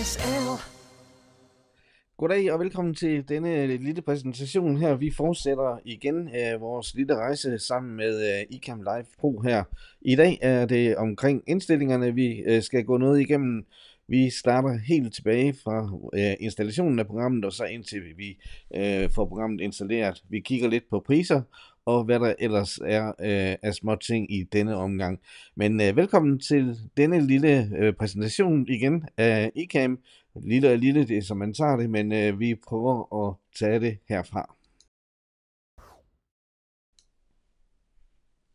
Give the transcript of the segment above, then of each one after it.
RSL. Goddag og velkommen til denne lille præsentation her. Vi fortsætter igen øh, vores lille rejse sammen med øh, ICAM Live Pro her. I dag er det omkring indstillingerne, vi øh, skal gå noget igennem. Vi starter helt tilbage fra øh, installationen af programmet og så indtil vi øh, får programmet installeret. Vi kigger lidt på priser og hvad der ellers er øh, af små ting i denne omgang. Men øh, velkommen til denne lille øh, præsentation igen af ICAM. Lille og lille, det er som man tager det, men øh, vi prøver at tage det herfra.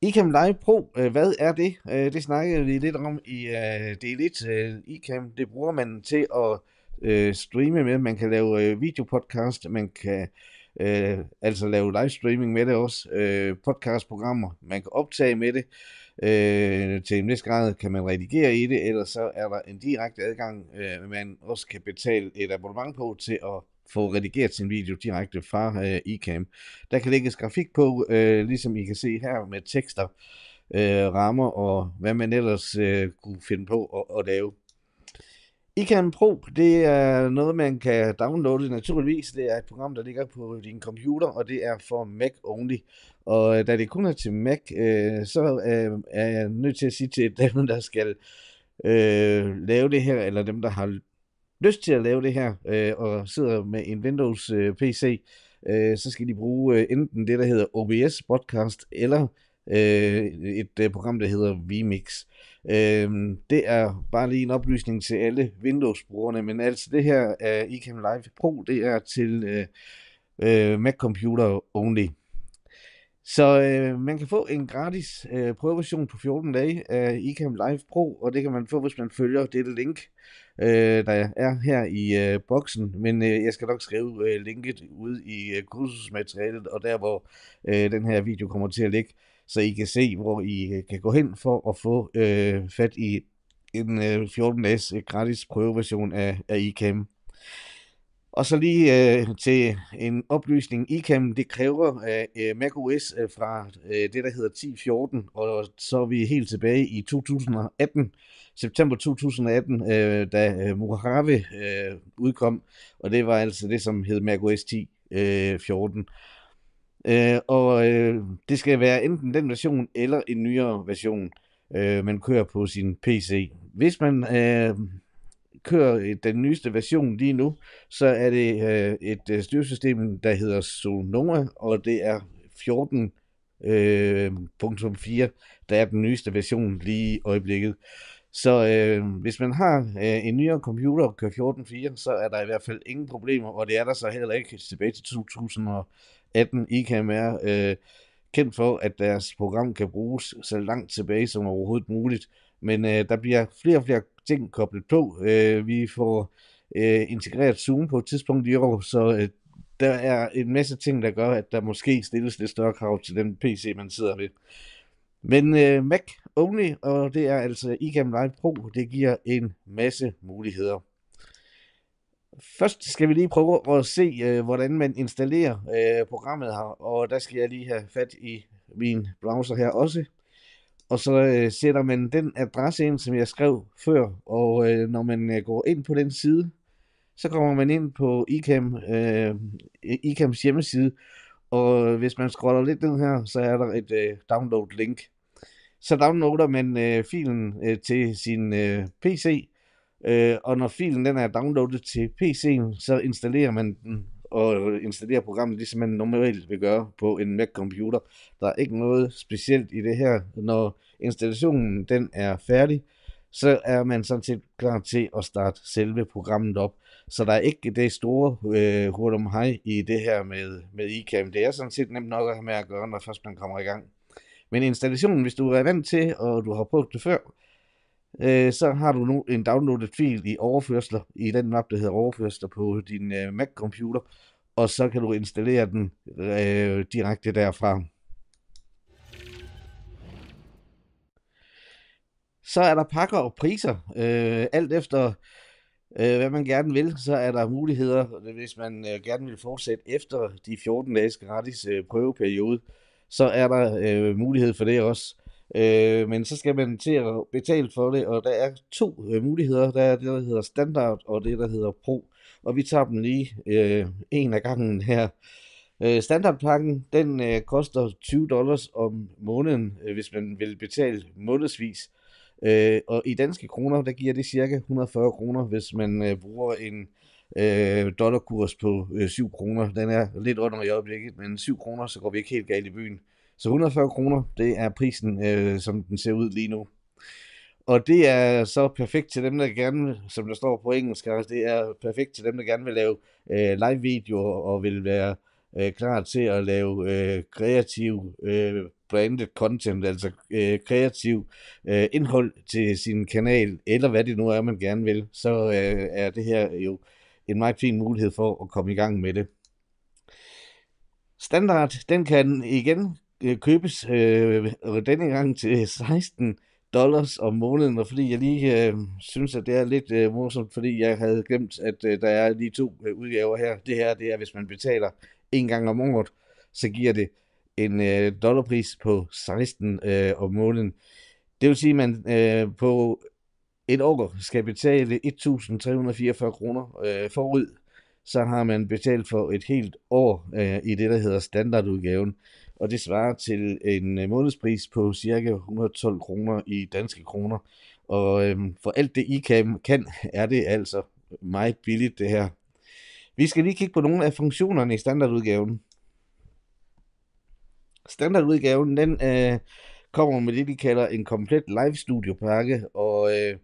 ICAM Live Pro, øh, hvad er det? Øh, det snakkede vi lidt om i øh, del 1. ICAM, det bruger man til at streame med. Man kan lave videopodcast, man kan øh, altså lave livestreaming med det også, øh, podcastprogrammer, man kan optage med det, øh, til en vis grad kan man redigere i det, eller så er der en direkte adgang, øh, man også kan betale et abonnement på til at få redigeret sin video direkte fra øh, iCam. Der kan lægges grafik på, øh, ligesom I kan se her med tekster, øh, rammer og hvad man ellers øh, kunne finde på at, at lave. ICANN Pro, det er noget, man kan downloade naturligvis. Det er et program, der ligger på din computer, og det er for Mac only. Og øh, da det kun er til Mac, øh, så øh, er jeg nødt til at sige til dem, der skal øh, lave det her, eller dem, der har lyst til at lave det her, øh, og sidder med en Windows-PC, øh, øh, så skal de bruge øh, enten det, der hedder OBS Podcast, eller øh, et øh, program, der hedder vMix. Øhm, det er bare lige en oplysning til alle Windows-brugerne, men altså det her er iCam e Live Pro, det er til øh, øh, Mac Computer only. Så øh, man kan få en gratis øh, prøveversion på 14 dage af iCam e Live Pro, og det kan man få, hvis man følger dette link, øh, der er her i øh, boksen. Men øh, jeg skal nok skrive øh, linket ud i øh, kursusmaterialet, og der hvor øh, den her video kommer til at ligge så I kan se, hvor I øh, kan gå hen for at få øh, fat i en øh, 14 dages øh, gratis prøveversion af, af iCam. Og så lige øh, til en oplysning. iCam, det kræver øh, øh macOS øh, fra øh, det, der hedder 10.14, og så er vi helt tilbage i 2018, september 2018, øh, da Mojave øh, udkom, og det var altså det, som hed macOS 10.14. Øh, 14. Øh, og øh, det skal være enten den version eller en nyere version, øh, man kører på sin PC. Hvis man øh, kører øh, den nyeste version lige nu, så er det øh, et øh, styresystem, der hedder Sonoma, og det er 14.4, øh, der er den nyeste version lige i øjeblikket. Så øh, hvis man har øh, en nyere computer og kører 14.4, så er der i hvert fald ingen problemer, og det er der så heller ikke tilbage til 2000 og, 18 IKMR, øh, kendt for, at deres program kan bruges så langt tilbage som overhovedet muligt. Men øh, der bliver flere og flere ting koblet på. Øh, vi får øh, integreret Zoom på et tidspunkt i år, så øh, der er en masse ting, der gør, at der måske stilles lidt større krav til den PC, man sidder ved. Men øh, Mac only, og det er altså iCam Live Pro, det giver en masse muligheder. Først skal vi lige prøve at se, øh, hvordan man installerer øh, programmet her, og der skal jeg lige have fat i min browser her også. Og så øh, sætter man den adresse ind, som jeg skrev før, og øh, når man øh, går ind på den side, så kommer man ind på ICAM, øh, ICAMs hjemmeside, og hvis man scroller lidt ned her, så er der et øh, download-link. Så downloader man øh, filen øh, til sin øh, PC, Øh, og når filen den er downloadet til PC'en, så installerer man den og installerer programmet, ligesom man normalt vil gøre på en Mac-computer. Der er ikke noget specielt i det her. Når installationen den er færdig, så er man sådan set klar til at starte selve programmet op. Så der er ikke det store øh, hurtum hej i det her med, med iCam. Det er sådan set nemt nok at have med at gøre, når først man kommer i gang. Men installationen, hvis du er vant til, og du har prøvet det før, øh, så har du nu en downloadet fil i overførsler, i den map, der hedder overførsler på din øh, Mac-computer, og så kan du installere den øh, direkte derfra. Så er der pakker og priser, øh, alt efter øh, hvad man gerne vil, så er der muligheder, hvis man øh, gerne vil fortsætte efter de 14 dages gratis øh, prøveperiode, så er der øh, mulighed for det også. Øh, men så skal man til at betale for det, og der er to øh, muligheder. Der er det, der hedder standard, og det, der hedder pro. Og vi tager dem lige øh, en af gangen her. Øh, standardpakken, den øh, koster 20 dollars om måneden, øh, hvis man vil betale månedsvis. Øh, og i danske kroner, der giver det cirka 140 kroner, hvis man øh, bruger en øh, dollarkurs på øh, 7 kroner. Den er lidt under i øjeblikket, men 7 kroner, så går vi ikke helt galt i byen. Øh, så 140 kroner, det er prisen, øh, som den ser ud lige nu. Og det er så perfekt til dem, der gerne, som der står på engelsk, det er perfekt til dem, der gerne vil lave øh, live videoer og vil være øh, klar til at lave øh, kreativ øh, branded content, altså øh, kreativ øh, indhold til sin kanal, eller hvad det nu er, man gerne vil, så øh, er det her jo en meget fin mulighed for at komme i gang med det. Standard, den kan igen Øh, købes øh, denne gang til 16 dollars om måneden, og fordi jeg lige øh, synes, at det er lidt øh, morsomt, fordi jeg havde glemt, at øh, der er lige to øh, udgaver her. Det her, det er, hvis man betaler en gang om året, så giver det en øh, dollarpris på 16 øh, om måneden. Det vil sige, at man øh, på et år skal betale 1.344 kroner øh, forud, så har man betalt for et helt år øh, i det, der hedder standardudgaven og det svarer til en øh, månedspris på ca. 112 kroner i danske kroner. Og øhm, for alt det I kan, kan, er det altså meget billigt det her. Vi skal lige kigge på nogle af funktionerne i standardudgaven. Standardudgaven, den øh, kommer med det, de kalder en komplet live studio pakke, og øh,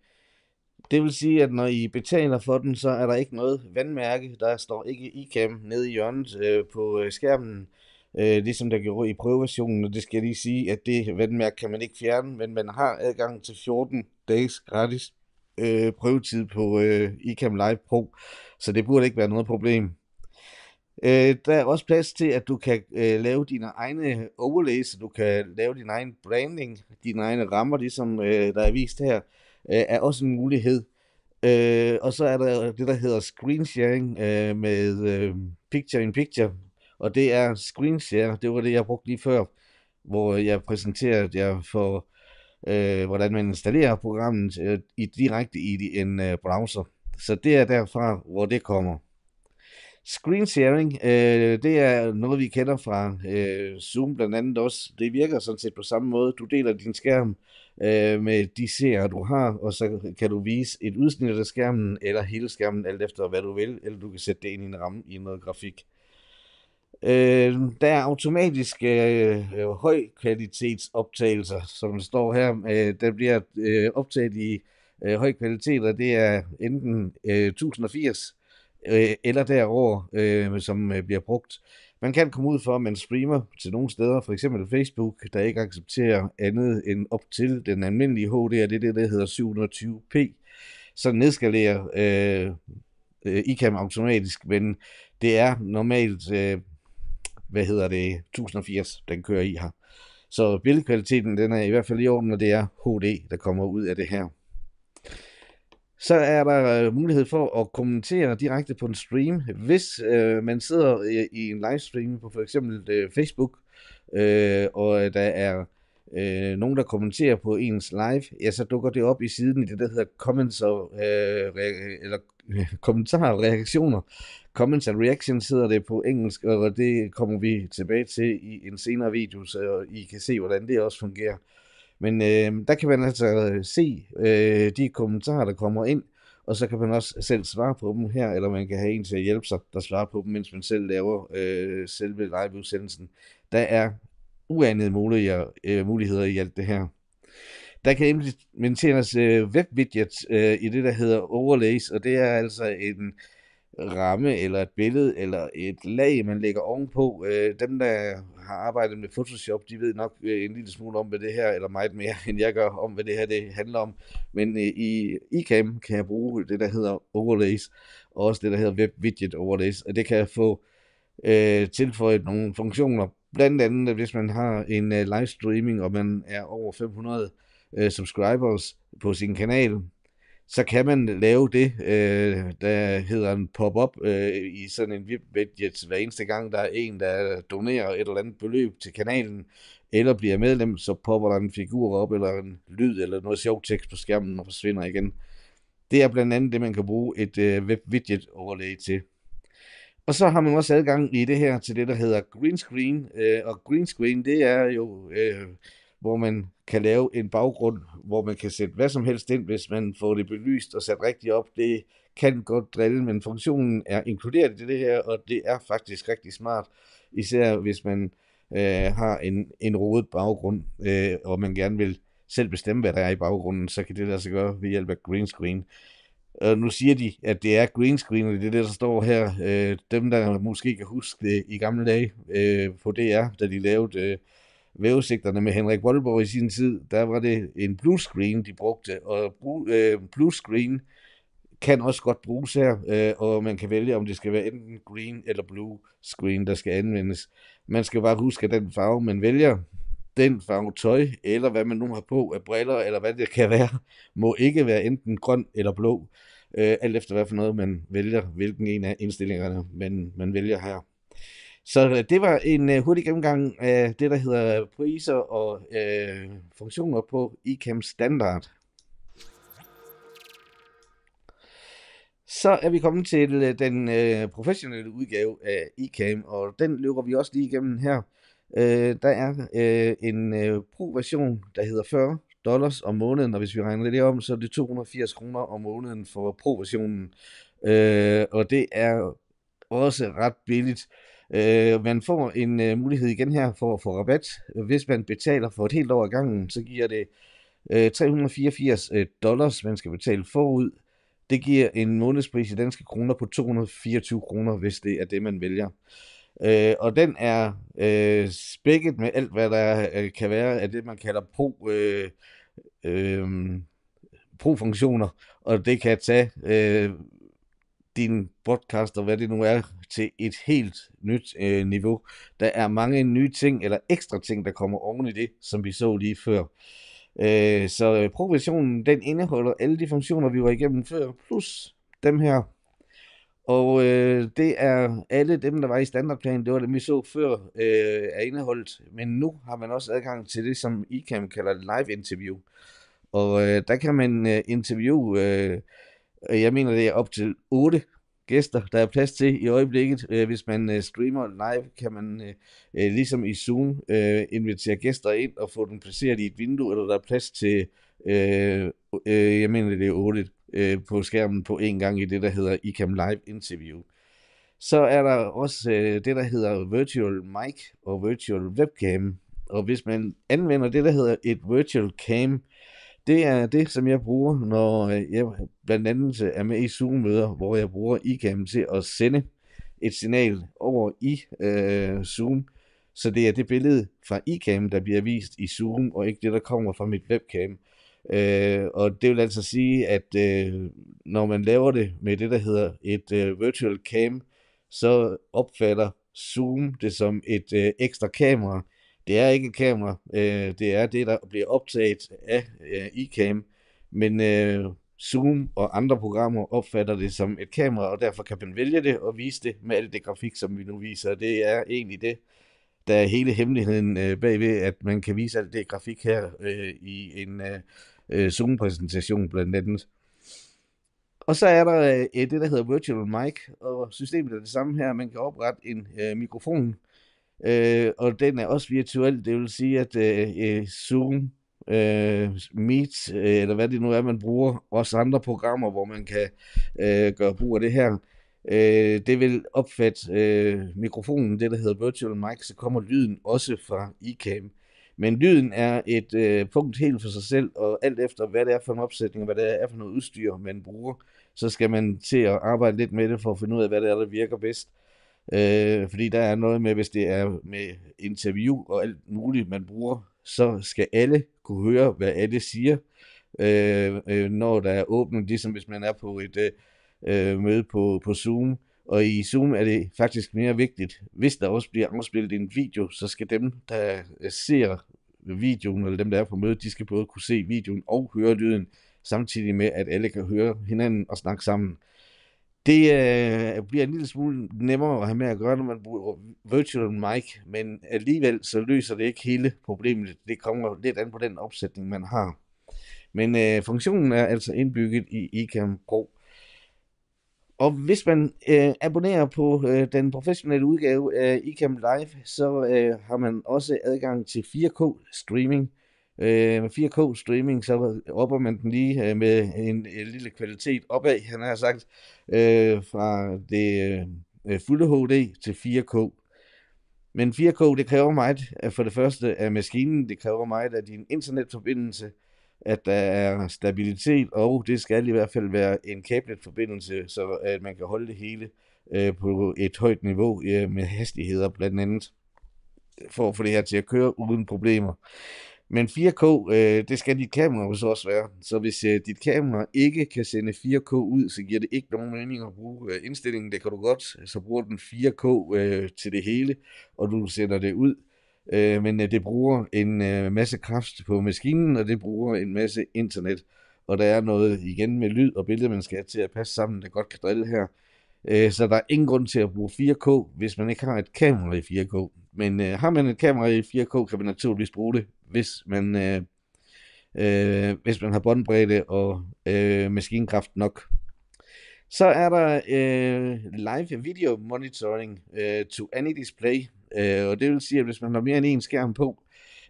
det vil sige, at når I betaler for den, så er der ikke noget vandmærke, der står ikke iCam nede i hjørnet øh, på øh, skærmen øh, ligesom der gjorde i prøveversionen, og det skal jeg lige sige, at det vandmærke kan man ikke fjerne, men man har adgang til 14 dages gratis øh, prøvetid på øh, iCam Live Pro, så det burde ikke være noget problem. Øh, der er også plads til, at du kan øh, lave dine egne overlays, du kan lave din egen branding, dine egne rammer, ligesom øh, der er vist her, øh, er også en mulighed. Øh, og så er der det, der hedder screen sharing øh, med øh, picture in picture, og det er screenshare. Det var det, jeg brugte lige før, hvor jeg præsenterede jer for, øh, hvordan man installerer programmet øh, i, direkte i en øh, browser. Så det er derfra, hvor det kommer. Screen sharing, øh, det er noget, vi kender fra øh, Zoom blandt andet også. Det virker sådan set på samme måde. Du deler din skærm øh, med de serier, du har, og så kan du vise et udsnit af skærmen, eller hele skærmen, alt efter hvad du vil, eller du kan sætte det ind i en ramme i noget grafik. Øh, der er automatisk øh, øh højkvalitetsoptagelser, som står her. Øh, der bliver øh, optaget i øh, høj kvalitet, og det er enten øh, 1080 øh, eller derover, øh, som øh, bliver brugt. Man kan komme ud for, at man streamer til nogle steder, for eksempel Facebook, der ikke accepterer andet end op til den almindelige HD, og det er det, der hedder 720p. Så nedskalerer øh, øh, ICAM automatisk, men det er normalt øh, hvad hedder det, 1080, den kører i her. Så billedkvaliteten den er i hvert fald i orden, når det er HD, der kommer ud af det her. Så er der øh, mulighed for at kommentere direkte på en stream. Hvis øh, man sidder i, i en livestream på for eksempel øh, Facebook, øh, og der er øh, nogen, der kommenterer på ens live, ja, så dukker det op i siden i det, der hedder comments og, øh, eller kommentarer, reaktioner. Comments and reactions hedder det på engelsk, og det kommer vi tilbage til i en senere video, så I kan se, hvordan det også fungerer. Men øh, der kan man altså øh, se øh, de kommentarer, der kommer ind, og så kan man også selv svare på dem her, eller man kan have en til at hjælpe sig, der svarer på dem, mens man selv laver øh, selve liveudsendelsen. Der er uanede muligheder, øh, muligheder i alt det her. Der kan implementeres øh, webvidgets øh, i det, der hedder overlays, og det er altså en ramme eller et billede eller et lag, man lægger ovenpå. Øh, dem, der har arbejdet med Photoshop, de ved nok øh, en lille smule om, hvad det her, eller meget mere, end jeg gør om, hvad det her det handler om. Men øh, i iCam kan jeg bruge det, der hedder overlays, og også det, der hedder web widget overlays, og det kan jeg få øh, tilføjet nogle funktioner. Blandt andet, hvis man har en øh, live streaming, og man er over 500 øh, subscribers på sin kanal, så kan man lave det, øh, der hedder en pop-up øh, i sådan en VIP-widget, hver eneste gang der er en, der donerer et eller andet beløb til kanalen, eller bliver medlem, så popper der en figur op, eller en lyd, eller noget sjovt tekst på skærmen og forsvinder igen. Det er blandt andet det, man kan bruge et øh, web-widget-overlæg til. Og så har man også adgang i det her til det, der hedder green screen. Øh, og green screen, det er jo øh, hvor man kan lave en baggrund, hvor man kan sætte hvad som helst ind, hvis man får det belyst og sat rigtigt op. Det kan godt drille, men funktionen er inkluderet i det her, og det er faktisk rigtig smart, især hvis man øh, har en, en rodet baggrund, øh, og man gerne vil selv bestemme, hvad der er i baggrunden, så kan det lade sig gøre ved hjælp af green screen. Og nu siger de, at det er green screen, og det er det, der står her. Øh, dem, der måske kan huske det i gamle dage øh, på DR, da de lavede øh, vævesigterne med Henrik Voldborg i sin tid, der var det en bluescreen, de brugte, og øh, bluescreen kan også godt bruges her, øh, og man kan vælge, om det skal være enten green eller blue screen, der skal anvendes. Man skal bare huske, at den farve, man vælger, den farve tøj, eller hvad man nu har på af briller, eller hvad det kan være, må ikke være enten grøn eller blå, øh, alt efter hvad for noget man vælger, hvilken en af indstillingerne man, man vælger her. Så øh, det var en uh, hurtig gennemgang af det, der hedder priser og uh, funktioner på ICAM e Standard. Så er vi kommet til den uh, professionelle udgave af ICAM, e og den løber vi også lige igennem her. Uh, der er uh, en uh, pro-version, der hedder 40 dollars om måneden, og hvis vi regner det om, så er det 280 kroner om måneden for pro-versionen. Uh, og det er også ret billigt. Øh, man får en øh, mulighed igen her for at få rabat. Hvis man betaler for et helt år ad gangen, så giver det øh, 384 øh, dollars, man skal betale forud. Det giver en månedspris i danske kroner på 224 kroner, hvis det er det, man vælger. Øh, og den er øh, spækket med alt, hvad der øh, kan være af det, man kalder pro, øh, øh, pro-funktioner. Og det kan tage øh, din podcast og hvad det nu er til et helt nyt øh, niveau. Der er mange nye ting eller ekstra ting, der kommer oven i det, som vi så lige før. Øh, så øh, progressionen den indeholder alle de funktioner, vi var igennem før, plus dem her. Og øh, det er alle dem, der var i standardplanen, det var dem, vi så før, øh, er indeholdt. Men nu har man også adgang til det, som ICAM kalder live interview. Og øh, der kan man øh, interviewe øh, Øh, jeg mener, det er op til 8 gæster, der er plads til i øjeblikket. Øh, hvis man øh, streamer live, kan man ligesom i Zoom invitere gæster ind og få dem placeret i et vindue, eller der er plads til, jeg mener, det er 8 på skærmen på en gang i det, der hedder ICAM Live Interview. Så er der også det, der hedder Virtual Mic og Virtual Webcam. Og hvis man anvender det, der hedder et Virtual Cam, det er det, som jeg bruger, når øh, jeg blandt andet øh, er med i Zoom-møder, hvor jeg bruger iCam til at sende et signal over i øh, Zoom, så det er det billede fra iCam, der bliver vist i Zoom, og ikke det, der kommer fra mit webcam. Øh, og det vil altså sige, at øh, når man laver det med det, der hedder et øh, virtual cam, så opfatter Zoom det som et øh, ekstra kamera, det er ikke et kamera, øh, det er det, der bliver optaget af øh, iCam, men øh, Zoom og andre programmer opfatter det som et kamera, og derfor kan man vælge det og vise det med alt det grafik, som vi nu viser. Det er egentlig det, der er hele hemmeligheden øh, bagved, at man kan vise alt det grafik her øh, i en øh, øh, Zoom-præsentation blandt andet. Og så er der øh, det, der hedder Virtual Mic, og systemet er det samme her. Man kan oprette en øh, mikrofon, Øh, og den er også virtuel, det vil sige, at øh, øh, Zoom, øh, Meet, øh, eller hvad det nu er, man bruger, også andre programmer, hvor man kan øh, gøre brug af det her, øh, det vil opfatte øh, mikrofonen, det der hedder virtual mic, så kommer lyden også fra iCam. Men lyden er et øh, punkt helt for sig selv, og alt efter hvad det er for en opsætning, og hvad det er for noget udstyr, man bruger, så skal man til at arbejde lidt med det for at finde ud af, hvad det er, der virker bedst. Øh, fordi der er noget med, hvis det er med interview og alt muligt, man bruger, så skal alle kunne høre, hvad alle siger, øh, øh, når der er åbent, ligesom hvis man er på et øh, møde på, på Zoom. Og i Zoom er det faktisk mere vigtigt, hvis der også bliver afspillet en video, så skal dem, der ser videoen, eller dem, der er på mødet, de skal både kunne se videoen og høre lyden, samtidig med, at alle kan høre hinanden og snakke sammen. Det øh, bliver en lille smule nemmere at have med at gøre, når man bruger virtual mic, men alligevel så løser det ikke hele problemet. Det kommer lidt an på den opsætning, man har. Men øh, funktionen er altså indbygget i iCam Pro. Og hvis man øh, abonnerer på øh, den professionelle udgave af iCam Live, så øh, har man også adgang til 4K streaming Øh, med 4K streaming, så opper man den lige øh, med en, en lille kvalitet opad, han har sagt, øh, fra det øh, fulde HD til 4K. Men 4K, det kræver meget øh, for det første af maskinen, det kræver meget af din internetforbindelse, at der er stabilitet, og det skal i hvert fald være en kabletforbindelse, så at man kan holde det hele øh, på et højt niveau øh, med hastigheder blandt andet, for at få det her til at køre uden problemer. Men 4K, øh, det skal dit kamera hos være. Så hvis øh, dit kamera ikke kan sende 4K ud, så giver det ikke nogen mening at bruge øh, indstillingen. Det kan du godt. Så bruger den 4K øh, til det hele, og du sender det ud. Øh, men øh, det bruger en øh, masse kraft på maskinen, og det bruger en masse internet. Og der er noget igen med lyd og billede, man skal have til at passe sammen, der godt kan drille her. Øh, så der er ingen grund til at bruge 4K, hvis man ikke har et kamera i 4K. Men øh, har man et kamera i 4K, kan man naturligvis bruge det hvis man, øh, øh, hvis man har båndbredde og øh, maskinkraft nok. Så er der øh, live video monitoring øh, to any display, øh, og det vil sige, at hvis man har mere end en skærm på,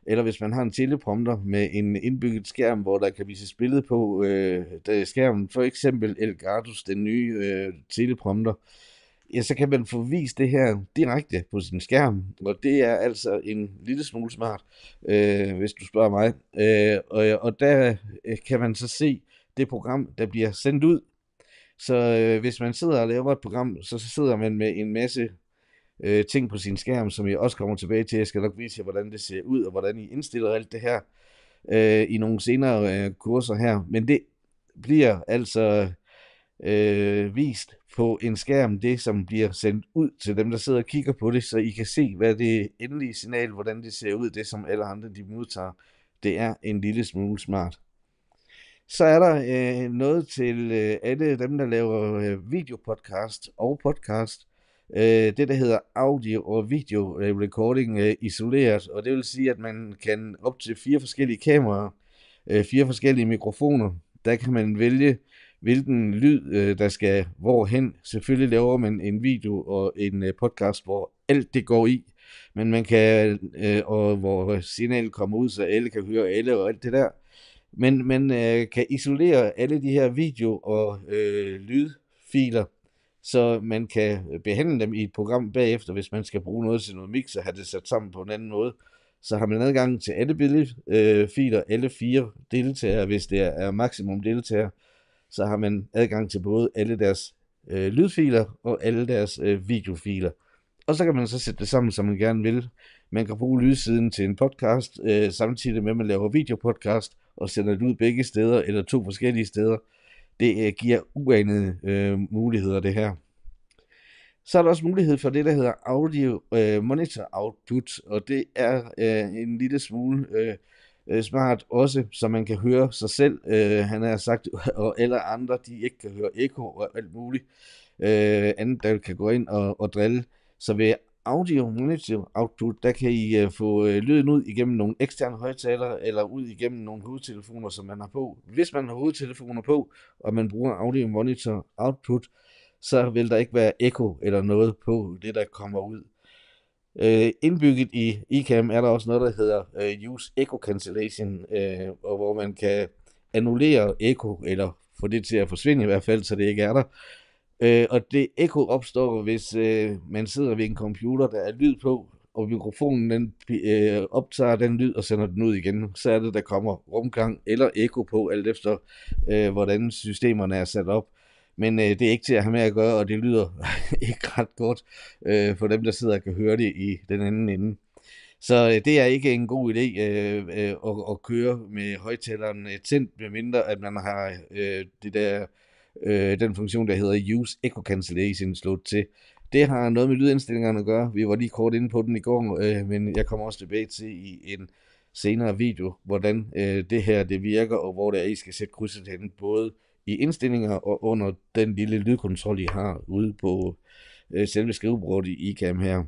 eller hvis man har en teleprompter med en indbygget skærm, hvor der kan vises billede på øh, skærmen, for eksempel Elgardus, den nye øh, teleprompter, øh, ja, så kan man få vist det her direkte på sin skærm, og det er altså en lille smule smart, øh, hvis du spørger mig. Øh, og, og der øh, kan man så se det program, der bliver sendt ud. Så øh, hvis man sidder og laver et program, så, så sidder man med en masse øh, ting på sin skærm, som jeg også kommer tilbage til. Jeg skal nok vise jer, hvordan det ser ud, og hvordan I indstiller alt det her øh, i nogle senere øh, kurser her. Men det bliver altså øh, vist på en skærm det, som bliver sendt ud til dem, der sidder og kigger på det, så I kan se, hvad det endelige signal, hvordan det ser ud, det som alle andre de modtager. Det er en lille smule smart. Så er der øh, noget til øh, alle dem, der laver øh, videopodcast og podcast. Øh, det, der hedder audio og video øh, recording øh, isoleret, og det vil sige, at man kan op til fire forskellige kameraer, øh, fire forskellige mikrofoner. Der kan man vælge hvilken lyd, øh, der skal hvorhen. Selvfølgelig laver man en video og en øh, podcast, hvor alt det går i, men man kan, øh, og hvor signalet kommer ud, så alle kan høre alle og alt det der. Men man øh, kan isolere alle de her video- og øh, lydfiler, så man kan behandle dem i et program bagefter, hvis man skal bruge noget til noget mix og have det sat sammen på en anden måde. Så har man adgang til alle billedfiler, øh, alle fire deltagere, hvis det er maksimum deltagere så har man adgang til både alle deres øh, lydfiler og alle deres øh, videofiler. Og så kan man så sætte det sammen, som man gerne vil. Man kan bruge lydsiden til en podcast, øh, samtidig med, at man laver videopodcast og sender det ud begge steder, eller to forskellige steder. Det øh, giver uanede øh, muligheder, det her. Så er der også mulighed for det, der hedder Audio øh, Monitor Output, og det er øh, en lille smule øh, øh, smart også, så man kan høre sig selv, øh, han har sagt, og alle andre, de ikke kan høre eko og alt muligt øh, andet, der kan gå ind og, og drille. Så ved audio monitor output, der kan I øh, få øh, lyden ud igennem nogle eksterne højtalere eller ud igennem nogle hovedtelefoner, som man har på. Hvis man har hovedtelefoner på, og man bruger audio monitor output, så vil der ikke være eko eller noget på det, der kommer ud Øh, indbygget i ICAM er der også noget, der hedder øh, Use Echo Cancellation, øh, og hvor man kan annullere echo, eller få det til at forsvinde i hvert fald, så det ikke er der. Øh, og det echo opstår, hvis øh, man sidder ved en computer, der er lyd på, og mikrofonen den, øh, optager den lyd og sender den ud igen, så er det, der kommer rumgang eller echo på, alt efter øh, hvordan systemerne er sat op. Men øh, det er ikke til at have med at gøre, og det lyder ikke ret godt øh, for dem, der sidder og kan høre det i den anden ende. Så øh, det er ikke en god idé øh, øh, at, at køre med højtaleren tændt, medmindre at man har øh, det der, øh, den funktion, der hedder Use Echo Cancellation slået til. Det har noget med lydindstillingerne at gøre. Vi var lige kort inde på den i går, øh, men jeg kommer også tilbage til i en senere video, hvordan øh, det her det virker, og hvor det er, I skal sætte krydset hen, både i indstillinger og under den lille lydkontrol, I har ude på øh, selve skrivebordet i ICAM her.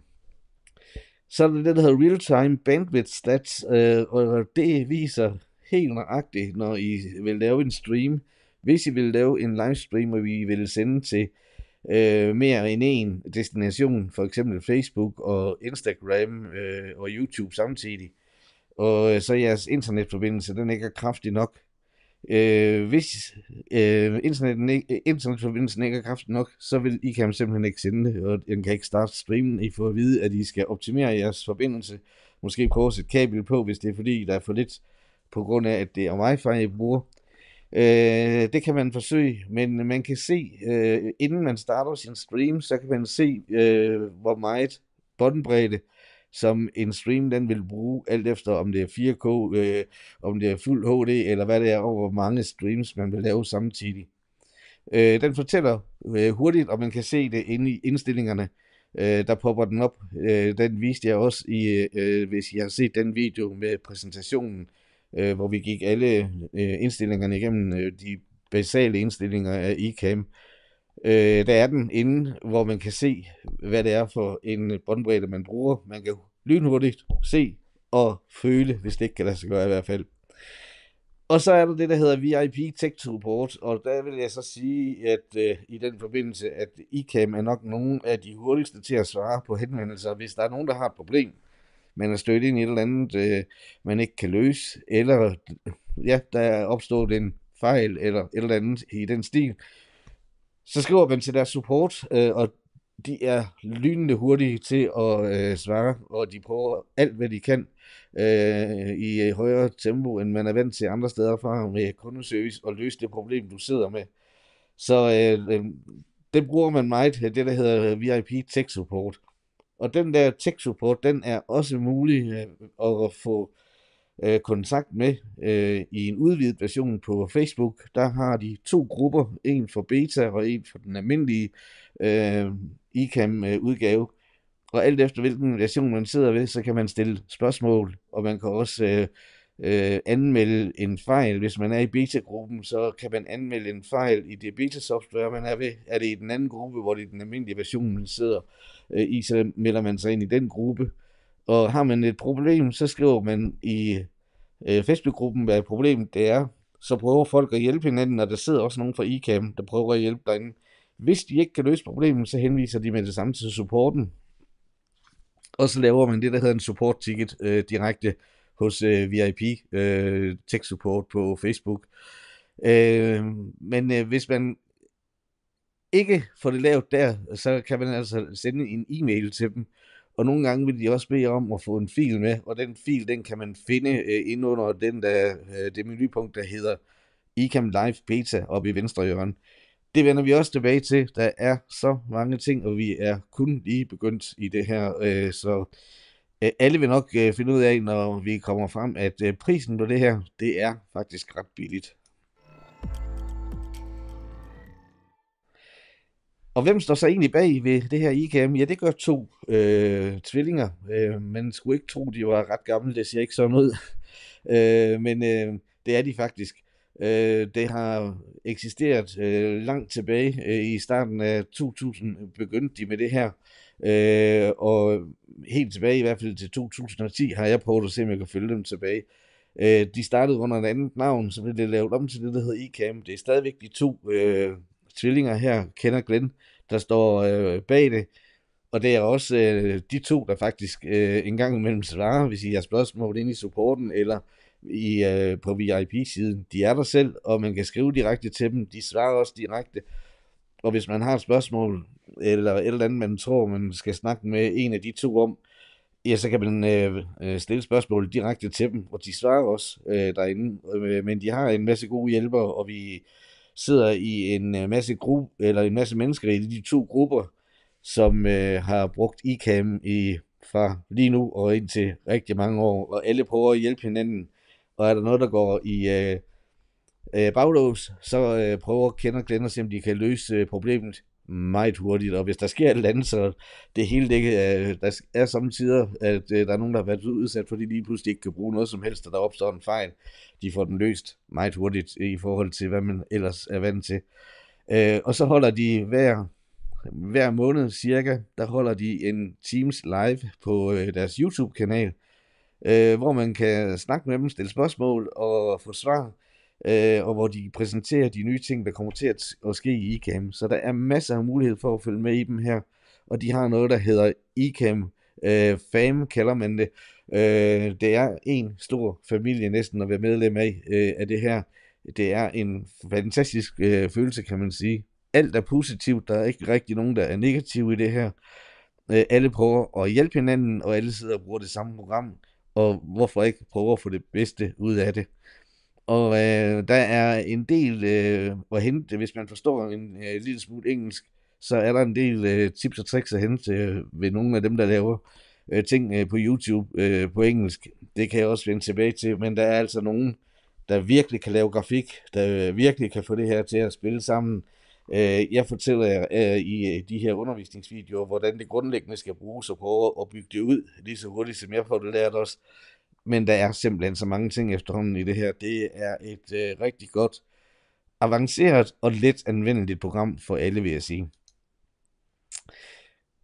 Så er det det, der hedder Real-Time Bandwidth Stats, øh, og det viser helt nøjagtigt, når I vil lave en stream. Hvis I vil lave en livestream, og vi vil sende til øh, mere end en destination, for eksempel Facebook og Instagram øh, og YouTube samtidig, og øh, så jeres internetforbindelse den ikke er kraftig nok, Øh, hvis øh, internetten ikke, øh, internetforbindelsen ikke er kraftig nok, så vil ICAM simpelthen ikke sende det, og den kan ikke starte streamen. I får at vide, at I skal optimere jeres forbindelse. Måske prøve at sætte kabel på, hvis det er fordi, der er for lidt, på grund af, at det er wifi, I bruger. Øh, det kan man forsøge, men man kan se, øh, inden man starter sin stream, så kan man se, øh, hvor meget båndbredde øh, som en stream den vil bruge, alt efter om det er 4K, øh, om det er fuld HD, eller hvad det er, og hvor mange streams man vil lave samtidig. Øh, den fortæller øh, hurtigt, og man kan se det inde i indstillingerne, øh, der popper den op. Øh, den viste jeg også, i, øh, hvis I har set den video med præsentationen, øh, hvor vi gik alle øh, indstillingerne igennem, øh, de basale indstillinger af eCam. Øh, der er den inde, hvor man kan se, hvad det er for en båndbredde, man bruger. Man kan lynhurtigt se og føle, hvis det ikke kan lade sig gøre i hvert fald. Og så er der det, der hedder VIP Tech Support, og der vil jeg så sige, at øh, i den forbindelse, at ICAM er nok nogle af de hurtigste til at svare på henvendelser, hvis der er nogen, der har et problem, man er stødt ind i et eller andet, øh, man ikke kan løse, eller ja, der er opstået en fejl eller et eller andet i den stil, så skriver man til deres support, øh, og de er lynende hurtige til at øh, svare, og de prøver alt, hvad de kan øh, i øh, højere tempo, end man er vant til andre steder fra med kundeservice og løse det problem, du sidder med. Så øh, øh, det bruger man meget, øh, det der hedder øh, VIP Tech Support. Og den der tech support, den er også mulig øh, at få øh, kontakt med øh, i en udvidet version på Facebook. Der har de to grupper, en for beta og en for den almindelige øh, ICAM-udgave. Øh, og alt efter hvilken version man sidder ved, så kan man stille spørgsmål, og man kan også øh, øh, anmelde en fejl. Hvis man er i beta-gruppen, så kan man anmelde en fejl i det beta-software, man er ved. Er det i den anden gruppe, hvor det er den almindelige version, man sidder øh, i, så melder man sig ind i den gruppe. Og har man et problem, så skriver man i øh, Facebook-gruppen, hvad problemet det er. Så prøver folk at hjælpe hinanden, og der sidder også nogen fra ICAM, der prøver at hjælpe derinde. Hvis de ikke kan løse problemet, så henviser de med det samme til supporten. Og så laver man det, der hedder en support ticket øh, direkte hos øh, VIP øh, Tech Support på Facebook. Øh, men øh, hvis man ikke får det lavet der, så kan man altså sende en e-mail til dem, og nogle gange vil de også bede om at få en fil med, og den fil, den kan man finde øh, ind under den der, øh, det menupunkt, der hedder Ecamp Live Beta oppe i venstre hjørne. Det vender vi også tilbage til. Der er så mange ting, og vi er kun lige begyndt i det her, øh, så øh, alle vil nok øh, finde ud af, når vi kommer frem, at øh, prisen på det her, det er faktisk ret billigt. Og hvem står så egentlig bag ved det her IKM? Ja, det gør to øh, tvillinger. Øh, man skulle ikke tro, de var ret gamle. Det ser ikke sådan ud. øh, men øh, det er de faktisk. Øh, det har eksisteret øh, langt tilbage. Øh, I starten af 2000 begyndte de med det her. Øh, og helt tilbage, i hvert fald til 2010, har jeg prøvet at se, om jeg kan følge dem tilbage. Øh, de startede under et andet navn, så blev det lavet om til det, der hedder IKM. Det er stadigvæk de to øh, tvillinger her, kender Glenn, der står øh, bag det. Og det er også øh, de to, der faktisk øh, en gang imellem svarer, hvis I har spørgsmål ind i supporten, eller i, øh, på VIP-siden. De er der selv, og man kan skrive direkte til dem. De svarer også direkte. Og hvis man har et spørgsmål, eller et eller andet, man tror, man skal snakke med en af de to om, ja, så kan man øh, øh stille spørgsmål direkte til dem, og de svarer også øh, derinde. Øh, men de har en masse gode hjælpere, og vi sidder i en øh, masse gruppe, eller en masse mennesker i de to grupper, som øh, har brugt ICAM i, fra lige nu og indtil rigtig mange år, og alle prøver at hjælpe hinanden. Og er der noget, der går i øh, øh, baglås, så øh, prøver kende og Glenn se, om de kan løse øh, problemet meget hurtigt, og hvis der sker et eller andet, så det hele det, øh, der er samtidig, at øh, der er nogen, der har været udsat, fordi de lige pludselig ikke kan bruge noget som helst, og der opstår en fejl. De får den løst meget hurtigt i forhold til, hvad man ellers er vant til. Øh, og så holder de hver, hver måned cirka, der holder de en Teams live på deres YouTube-kanal, hvor man kan snakke med dem, stille spørgsmål og få svar øh, og hvor de præsenterer de nye ting, der kommer til at, ske i ICAM. Så der er masser af mulighed for at følge med i dem her, og de har noget, der hedder ICAM øh, FAM, kalder man det. Øh, det er en stor familie næsten at være medlem af, øh, af det her. Det er en fantastisk øh, følelse, kan man sige. Alt er positivt, der er ikke rigtig nogen, der er negativ i det her. Øh, alle prøver at hjælpe hinanden, og alle sidder og bruger det samme program, og hvorfor ikke prøve at få det bedste ud af det. Og øh, der er en del øh, at hente, hvis man forstår en øh, lille smule engelsk, så er der en del øh, tips og tricks at hente øh, ved nogle af dem, der laver øh, ting øh, på YouTube øh, på engelsk. Det kan jeg også vende tilbage til, men der er altså nogen, der virkelig kan lave grafik, der øh, virkelig kan få det her til at spille sammen. Øh, jeg fortæller jer øh, i øh, de her undervisningsvideoer, hvordan det grundlæggende skal bruges, og prøve at bygge det ud lige så hurtigt, som jeg får det lært også. Men der er simpelthen så mange ting efterhånden i det her. Det er et øh, rigtig godt, avanceret og let anvendeligt program for alle, vil jeg sige.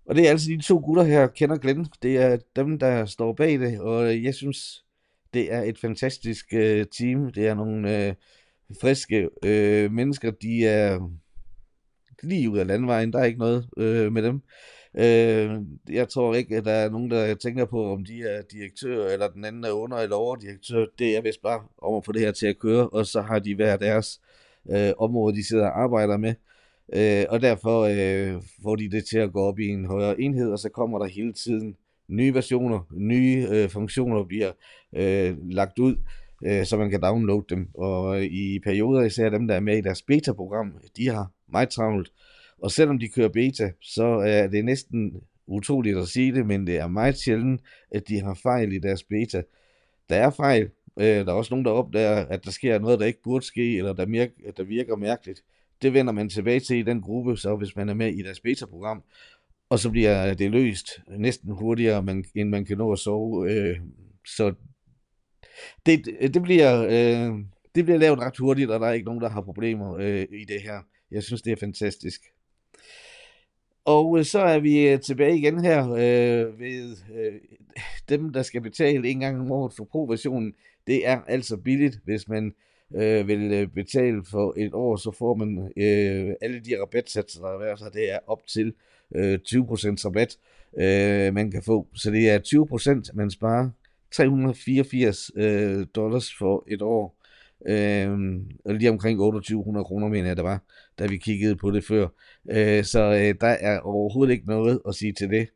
Og det er altså de to gutter her, kender Glenn. Det er dem, der står bag det, og jeg synes, det er et fantastisk øh, team. Det er nogle øh, friske øh, mennesker. De er lige ud af landvejen. Der er ikke noget øh, med dem. Øh, jeg tror ikke, at der er nogen, der tænker på, om de er direktør, eller den anden er under- eller overdirektør. Det er vist bare om at få det her til at køre, og så har de hver deres øh, område, de sidder og arbejder med. Øh, og derfor øh, får de det til at gå op i en højere enhed, og så kommer der hele tiden nye versioner, nye øh, funktioner bliver øh, lagt ud, øh, så man kan downloade dem. Og øh, i perioder, især dem, der er med i deres beta-program, de har meget travlt. Øh, og selvom de kører beta, så øh, er det næsten utroligt at sige det, men det er meget sjældent, at de har fejl i deres beta. Der er fejl. Øh, der er også nogen, der opdager, at der sker noget, der ikke burde ske, eller der, der virker mærkeligt. Det vender man tilbage til i den gruppe, så hvis man er med i deres beta-program, og så bliver det løst næsten hurtigere, end man kan nå at sove. Øh, så det, det, bliver, det bliver lavet ret hurtigt, og der er ikke nogen, der har problemer i det her. Jeg synes, det er fantastisk. Og øh, så er vi øh, tilbage igen her øh, ved øh, dem, der skal betale en gang om året for provisionen. Det er altså billigt, hvis man øh, vil øh, betale for et år, så får man øh, alle de rabatsatser, der er, så det er op til øh, 20% rabat, øh, man kan få. Så det er 20%, man sparer 384 øh, dollars for et år. Øh, lige omkring 2800 kroner, mener jeg, det var, da vi kiggede på det før. Øh, så øh, der er overhovedet ikke noget at sige til det.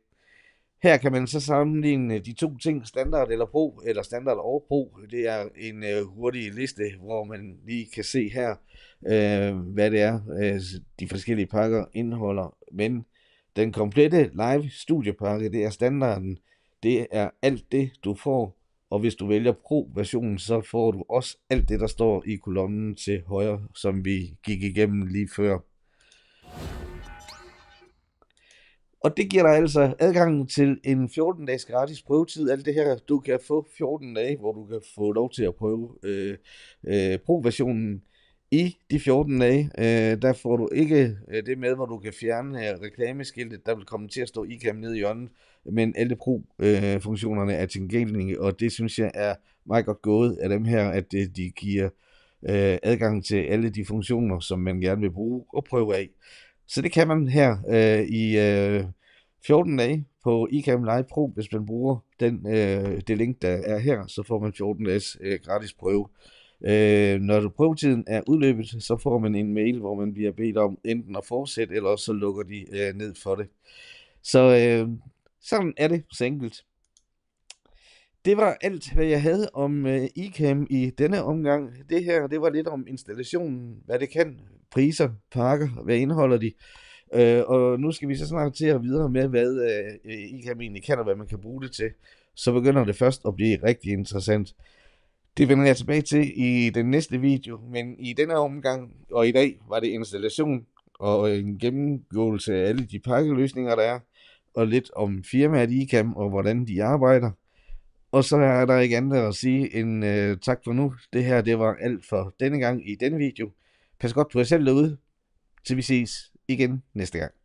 Her kan man så sammenligne øh, de to ting, standard eller pro, eller standard og pro. Det er en øh, hurtig liste, hvor man lige kan se her, øh, hvad det er, øh, de forskellige pakker indeholder. Men den komplette live studiepakke, det er standarden. Det er alt det, du får og hvis du vælger Pro-versionen, så får du også alt det, der står i kolonnen til højre, som vi gik igennem lige før. Og det giver dig altså adgang til en 14-dages gratis prøvetid. Alt det her, du kan få 14 dage, hvor du kan få lov til at prøve øh, øh, Pro-versionen. I de 14 dage, øh, der får du ikke øh, det med, hvor du kan fjerne øh, reklameskiltet, der vil komme til at stå i ICAM nede i hjørnet men alle Pro-funktionerne øh, er tilgængelige, og det synes jeg er meget godt gået af dem her, at øh, de giver øh, adgang til alle de funktioner, som man gerne vil bruge og prøve af. Så det kan man her øh, i øh, 14 dage på iCam Live Pro, hvis man bruger den, øh, det link, der er her, så får man 14 dages øh, gratis prøve. Øh, når du prøvetiden er udløbet, så får man en mail, hvor man bliver bedt om enten at fortsætte, eller så lukker de øh, ned for det. Så øh, sådan er det så enkelt. Det var alt, hvad jeg havde om øh, iCam i denne omgang. Det her, det var lidt om installationen, hvad det kan, priser, pakker, hvad indeholder de. Øh, og nu skal vi så snart til at videre med, hvad øh, iCam egentlig kan, og hvad man kan bruge det til. Så begynder det først at blive rigtig interessant. Det vender jeg tilbage til i den næste video, men i denne omgang og i dag var det installation og en gennemgåelse af alle de pakkeløsninger, der er og lidt om firmaet ICAM og hvordan de arbejder. Og så er der ikke andet at sige end øh, tak for nu. Det her, det var alt for denne gang i denne video. Pas godt på jer selv derude, til vi ses igen næste gang.